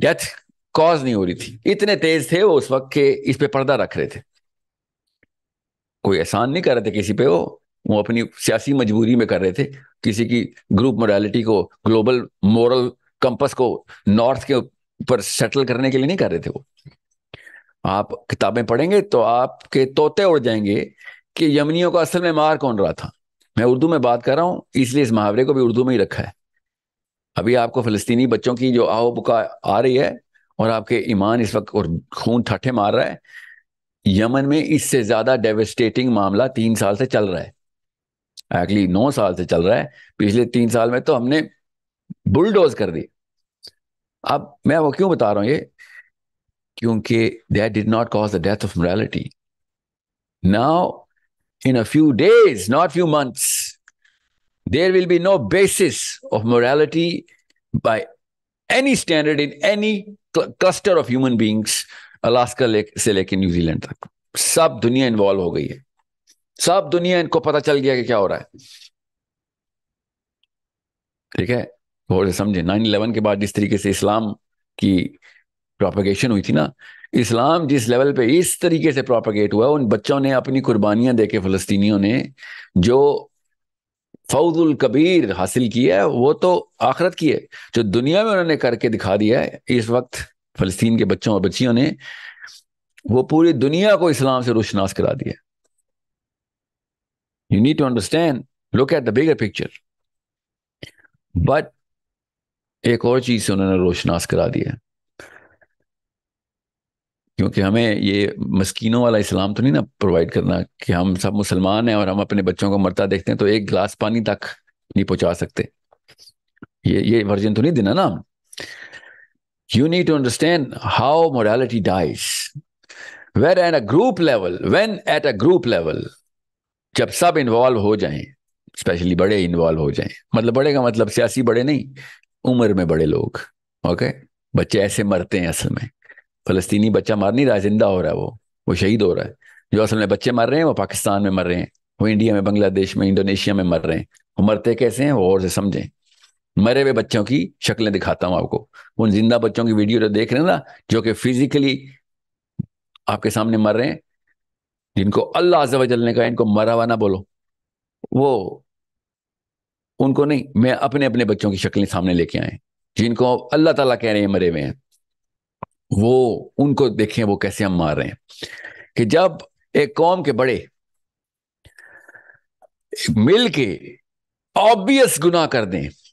Death cause नहीं हो रही थी इतने तेज थे वो उस वक्त के इस पे पर्दा रख रहे थे कोई एहसान नहीं कर रहे थे किसी पे वो वो अपनी सियासी मजबूरी में कर रहे थे किसी की ग्रुप मोरालिटी को ग्लोबल मोरल कंपस को नॉर्थ के ऊपर सेटल करने के लिए नहीं कर रहे थे वो आप किताबें पढ़ेंगे तो आपके तोते उड़ जाएंगे कि यमनियों का असल में मार कौन रहा था मैं उर्दू में बात कर रहा हूँ इसलिए इस मुहावरे को भी उर्दू में ही रखा है अभी आपको फ़लस्तीनी बच्चों की जो आओ बुका आ रही है और आपके ईमान इस वक्त और खून ठट्ठे मार रहा है यमन में इससे ज़्यादा डेवेस्टेटिंग मामला तीन साल से चल रहा है एक्चुअली नौ साल से चल रहा है पिछले तीन साल में तो हमने बुलडोज कर दी अब मैं वो क्यों बता रहा हूं ये क्योंकि that did not cause the death of morality now in a few days not few months There will be no basis of morality by any standard in any cl- cluster of human beings Alaska ले, से लेके New Zealand तक सब दुनिया involve हो गई है सब दुनिया इनको पता चल गया कि क्या हो रहा है ठीक है और समझे नाइन इलेवन के बाद जिस तरीके से इस्लाम की propagation हुई थी ना इस्लाम जिस लेवल पे इस तरीके से प्रोपागेट हुआ उन बच्चों ने अपनी कुर्बानियां देके फलस्तीनियों ने जो फौजुल कबीर हासिल किया है वो तो आखरत की है जो दुनिया में उन्होंने करके दिखा दिया है इस वक्त फलस्तीन के बच्चों और बच्चियों ने वो पूरी दुनिया को इस्लाम से रोशनास करा दिया you need to understand look at the bigger picture but एक और चीज से उन्होंने रोशनास करा दिया क्योंकि हमें ये मस्कीनों वाला इस्लाम तो नहीं ना प्रोवाइड करना कि हम सब मुसलमान हैं और हम अपने बच्चों को मरता देखते हैं तो एक गिलास पानी तक नहीं पहुंचा सकते ये ये वर्जन तो नहीं देना ना you need to understand how morality dies where at a group level when at a group level जब सब इन्वॉल्व हो जाए स्पेशली बड़े इन्वॉल्व हो जाए मतलब बड़े का मतलब सियासी बड़े नहीं उम्र में बड़े लोग ओके okay? बच्चे ऐसे मरते हैं असल में फलस्तीनी बच्चा मार नहीं रहा जिंदा हो रहा है वो वो शहीद हो रहा है जो असल में बच्चे मर रहे हैं वो पाकिस्तान में मर रहे हैं वो इंडिया में बांग्लादेश में इंडोनेशिया में मर रहे हैं वो मरते कैसे हैं वो और से समझें मरे हुए बच्चों की शक्लें दिखाता हूँ आपको उन जिंदा बच्चों की वीडियो जो तो देख रहे हैं ना जो कि फिजिकली आपके सामने मर रहे हैं जिनको अल्लाह अजल ने कहा इनको मरा हुआ ना बोलो वो उनको नहीं मैं अपने अपने बच्चों की शक्लें सामने लेके आए जिनको अल्लाह ताला कह रहे हैं मरे हुए हैं वो उनको देखें वो कैसे हम मार रहे हैं कि जब एक कौम के बड़े मिल के ऑब्वियस गुनाह कर दें